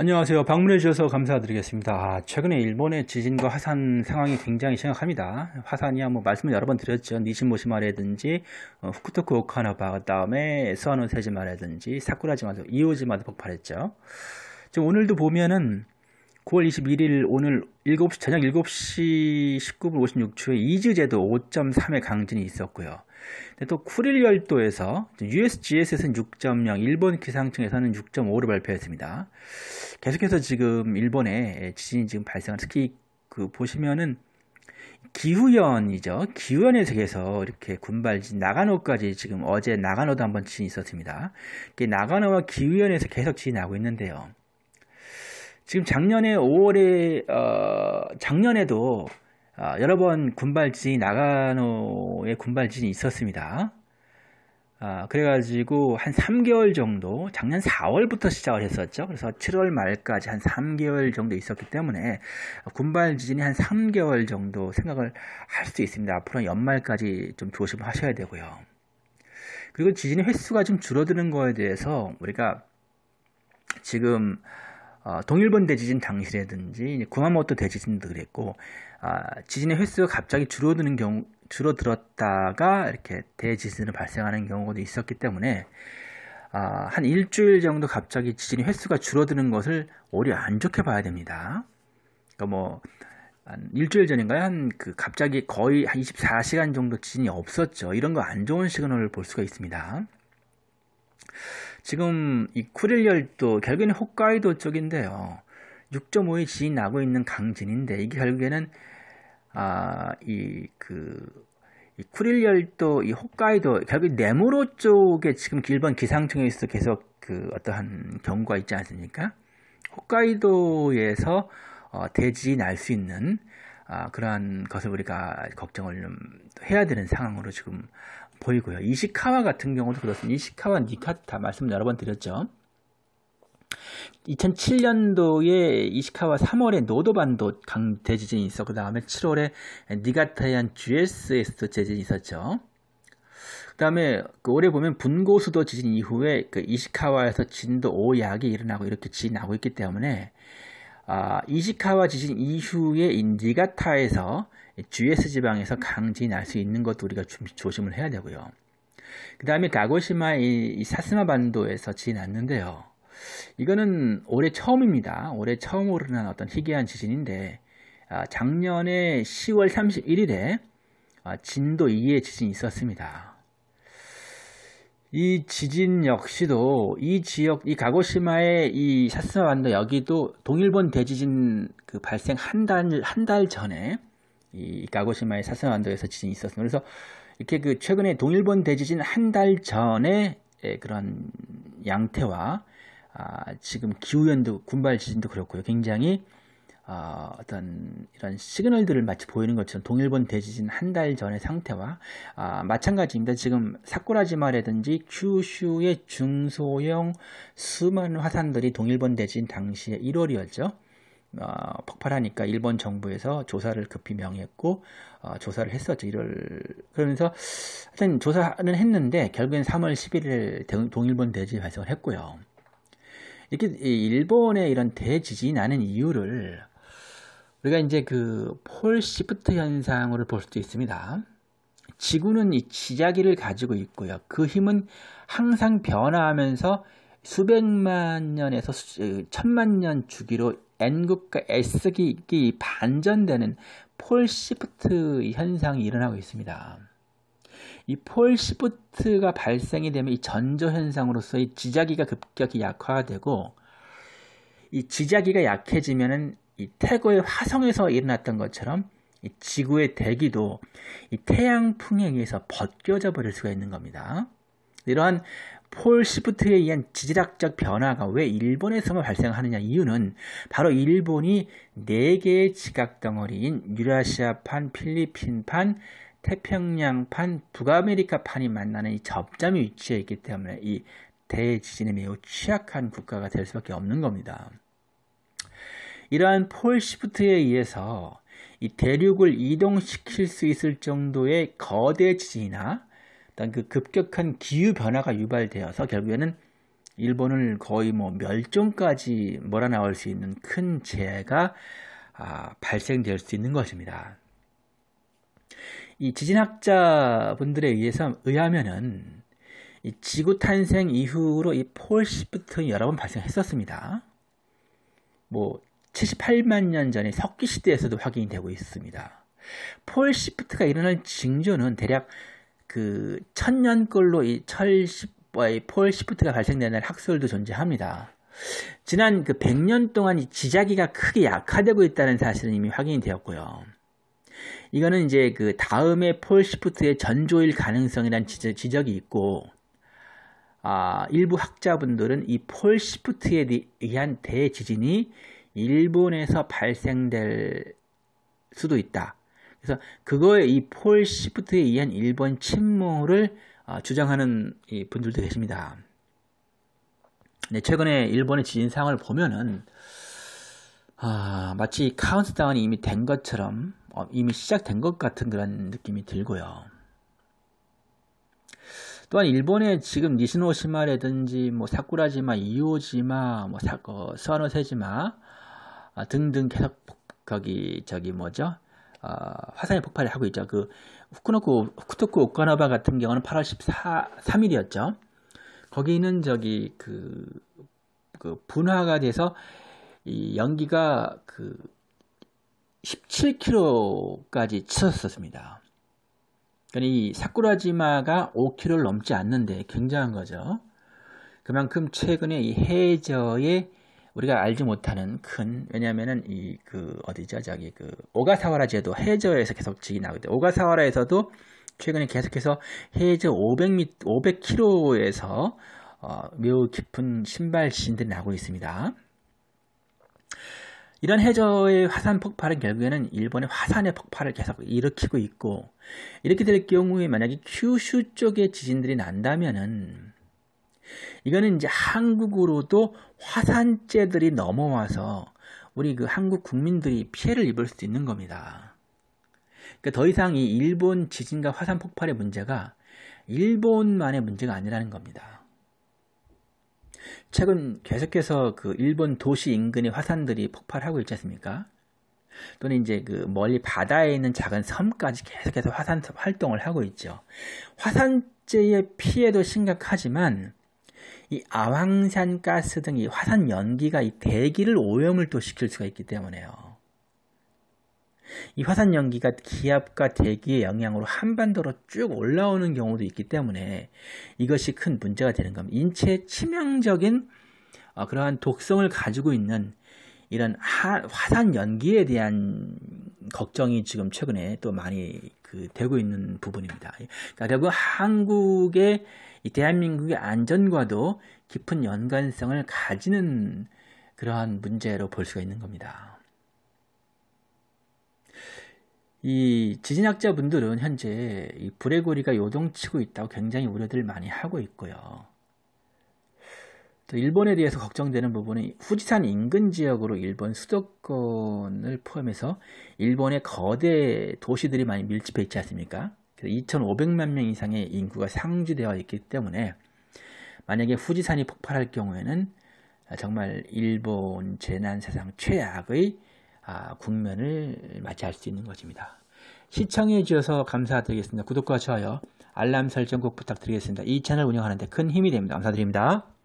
안녕하세요. 방문해 주셔서 감사드리겠습니다. 아, 최근에 일본의 지진과 화산 상황이 굉장히 심각합니다. 화산이야 뭐 말씀을 여러 번 드렸죠. 니시모시마라든지 어, 후쿠토쿠 오카나바 그다음에 스와노세지마라든지 사쿠라지마도 이오지마도 폭발했죠. 지금 오늘도 보면은 9월 21일 오늘 7시, 저녁 7시 19분 56초에 이즈제도 5.3의 강진이 있었고요. 또 쿠릴 열도에서 USGS에서는 6.0, 일본 기상청에서는 6.5를 발표했습니다. 계속해서 지금 일본에 지진이 지금 발생한 특히 그 보시면은 기후연이죠. 기후연의 세계에서 이렇게 군발진 나가노까지 지금 어제 나가노도 한번 지진이 있었습니다. 나가노와 기후연에서 계속 지진이 나고 있는데요. 지금 작년에 5월에 어, 작년에도 아, 여러 번 군발진이 나가노의 군발진이 있었습니다. 아, 그래가지고 한 3개월 정도 작년 4월부터 시작을 했었죠. 그래서 7월 말까지 한 3개월 정도 있었기 때문에 군발 지진이 한 3개월 정도 생각을 할 수 있습니다. 앞으로 연말까지 좀 조심하셔야 되고요. 그리고 지진의 횟수가 좀 줄어드는 거에 대해서 우리가 지금 어, 동일본 대지진 당시라든지 구마모토 대지진도 그랬고 아, 지진의 횟수가 갑자기 줄어드는 경우 줄어들었다가 이렇게 대지진을 발생하는 경우도 있었기 때문에 아, 한 일주일 정도 갑자기 지진의 횟수가 줄어드는 것을 오히려 안 좋게 봐야 됩니다. 그러니까 뭐한 일주일 전인가요? 한 그 갑자기 거의 한 24시간 정도 지진이 없었죠. 이런 거 안 좋은 시그널을 볼 수가 있습니다. 지금 이 쿠릴열도 결국에는 홋카이도 쪽인데요. 6.5의 지인 나고 있는 강진인데 이게 결국에는 아 이 그 이 쿠릴열도 이 홋카이도 결국 네모로 쪽에 지금 일본 기상청에서 계속 그 어떠한 경고가 있지 않습니까? 홋카이도에서 어, 대지 날 수 있는 아, 그러한 것을 우리가 걱정을 좀 해야 되는 상황으로 지금 보이고요. 이시카와 같은 경우도 그렇습니다. 이시카와 니카타 말씀 여러 번 드렸죠. 2007년도에 이시카와 3월에 노도반도 강 대지진이 있어 그 다음에 7월에 니가타현 GSS도 재진이 있었죠. 그다음에 그 올해 보면 분고수도 지진 이후에 그 이시카와에서 진도 5약이 일어나고 이렇게 지나고 진이 있기 때문에 아, 이시카와 지진 이후에 인디가타에서 GS 지방에서 강진이 날 수 있는 것도 우리가 조심을 해야 되고요. 그 다음에 가고시마 이, 이 사스마 반도에서 지진 났는데요. 이거는 올해 처음입니다. 올해 처음으로 난 어떤 희귀한 지진인데 아, 작년에 10월 31일에 아, 진도 2의 지진이 있었습니다. 이 지진 역시도 이 지역, 이 가고시마의 이사스완도 여기도 동일본 대지진 그 발생 한 달 한 달 전에 이 가고시마의 사스완도에서 지진이 있었어요 그래서 이렇게 그 최근에 동일본 대지진 한 달 전에 예, 그런 양태와 아, 지금 기후변도 군발 지진도 그렇고요. 굉장히 어, 어떤 이런 시그널들을 마치 보이는 것처럼 동일본 대지진 한 달 전의 상태와 아, 마찬가지입니다. 지금 사쿠라지마라든지 큐슈의 중소형 수많은 화산들이 동일본 대지진 당시에 1월이었죠. 어, 폭발하니까 일본 정부에서 조사를 급히 명했고 어, 조사를 했었죠. 1월 그러면서 하여튼 조사는 했는데 결국엔 3월 11일 동일본 대지진 발생을 했고요. 이렇게 일본의 이런 대지진이 나는 이유를 우리가 이제 그 폴 시프트 현상으로 볼 수도 있습니다. 지구는 이 지자기를 가지고 있고요. 그 힘은 항상 변화하면서 수백만 년에서 천만 년 주기로 N극과 S극이 반전되는 폴 시프트 현상이 일어나고 있습니다. 이 폴 시프트가 발생이 되면 이 전조 현상으로서의 지자기가 급격히 약화되고 이 지자기가 약해지면은 이 태고의 화성에서 일어났던 것처럼 지구의 대기도 태양 풍에 의해서 벗겨져 버릴 수가 있는 겁니다. 이러한 폴 시프트에 의한 지질학적 변화가 왜 일본에서만 발생하느냐 이유는 바로 일본이 4개의 지각 덩어리인 유라시아판, 필리핀판, 태평양판, 북아메리카판이 만나는 이 접점이 위치해 있기 때문에 이 대지진에 매우 취약한 국가가 될 수밖에 없는 겁니다. 이러한 폴 시프트에 의해서 이 대륙을 이동시킬 수 있을 정도의 거대 지진이나 어떤 그 급격한 기후 변화가 유발되어서 결국에는 일본을 거의 뭐 멸종까지 몰아나올 수 있는 큰 재해가 아, 발생될 수 있는 것입니다. 이 지진학자분들에 의해서 의하면은 지구 탄생 이후로 이 폴시프트 여러 번 발생했었습니다. 뭐 78만 년 전의 석기 시대에서도 확인이 되고 있습니다. 폴 시프트가 일어날 징조는 대략 그 천년꼴로 이철 폴 시프트가 발생되는 학설도 존재합니다. 지난 그 100년 동안 이 지자기가 크게 약화되고 있다는 사실은 이미 확인이 되었고요. 이거는 이제 그 다음에 폴 시프트의 전조일 가능성이란 지적, 이 있고 아, 일부 학자분들은 이 폴 시프트에 의한 대지진이 일본에서 발생될 수도 있다. 그래서 그거에 이 폴 시프트에 의한 일본 침몰을 어, 주장하는 분들도 계십니다. 네, 최근에 일본의 지진 상황을 보면은 아, 마치 카운트다운이 이미 된 것처럼 어, 이미 시작된 것 같은 그런 느낌이 들고요. 또한 일본의 지금 니시노시마라든지 뭐 사쿠라지마, 이오지마, 뭐 사, 어, 와노세지마 아, 등등 계속 거기 저기 뭐죠? 어, 화산이 폭발을 하고 있죠. 그 후쿠노쿠 후쿠토쿠 오카나바 같은 경우는 8월 14 3일이었죠. 거기는 저기 그, 그 분화가 돼서 이 연기가 그 17km까지 치솟았습니다. 그러니 사쿠라지마가 5km를 넘지 않는데 굉장한 거죠. 그만큼 최근에 이 해저의 우리가 알지 못하는 큰 왜냐하면은 이 그 어디죠 저기 그 오가사와라 제도 해저에서 계속 지기 나오는데 오가사와라에서도 최근에 계속해서 해저 500m 500km에서 어, 매우 깊은 신발 지진들이 나고 있습니다. 이런 해저의 화산 폭발은 결국에는 일본의 화산의 폭발을 계속 일으키고 있고 이렇게 될 경우에 만약에 큐슈 쪽에 지진들이 난다면은 이거는 이제 한국으로도 화산재들이 넘어와서 우리 그 한국 국민들이 피해를 입을 수 있는 겁니다. 그러니까 더 이상 이 일본 지진과 화산 폭발의 문제가 일본만의 문제가 아니라는 겁니다. 최근 계속해서 그 일본 도시 인근의 화산들이 폭발하고 있지 않습니까? 또는 이제 그 멀리 바다에 있는 작은 섬까지 계속해서 화산 활동을 하고 있죠. 화산재의 피해도 심각하지만 이 아황산 가스 등이 화산 연기가 이 대기를 오염을 또 시킬 수가 있기 때문에요. 이 화산 연기가 기압과 대기의 영향으로 한반도로 쭉 올라오는 경우도 있기 때문에 이것이 큰 문제가 되는 겁니다. 인체에 치명적인 어, 그러한 독성을 가지고 있는 이런 하, 화산 연기에 대한 걱정이 지금 최근에 또 많이 그 되고 있는 부분입니다. 그러니까 결국 한국의 이 대한민국의 안전과도 깊은 연관성을 가지는 그러한 문제로 볼 수가 있는 겁니다. 이 지진학자분들은 현재 이 불의 고리가 요동치고 있다고 굉장히 우려들을 많이 하고 있고요. 또 일본에 대해서 걱정되는 부분은 후지산 인근 지역으로 일본 수도권을 포함해서 일본의 거대 도시들이 많이 밀집해 있지 않습니까? 2,500만 명 이상의 인구가 상주되어 있기 때문에 만약에 후지산이 폭발할 경우에는 아, 정말 일본 재난 사상 최악의 아, 국면을 맞이할 수 있는 것입니다. 시청해 주셔서 감사드리겠습니다. 구독과 좋아요, 알람 설정 꼭 부탁드리겠습니다. 이 채널 운영하는데 큰 힘이 됩니다. 감사드립니다.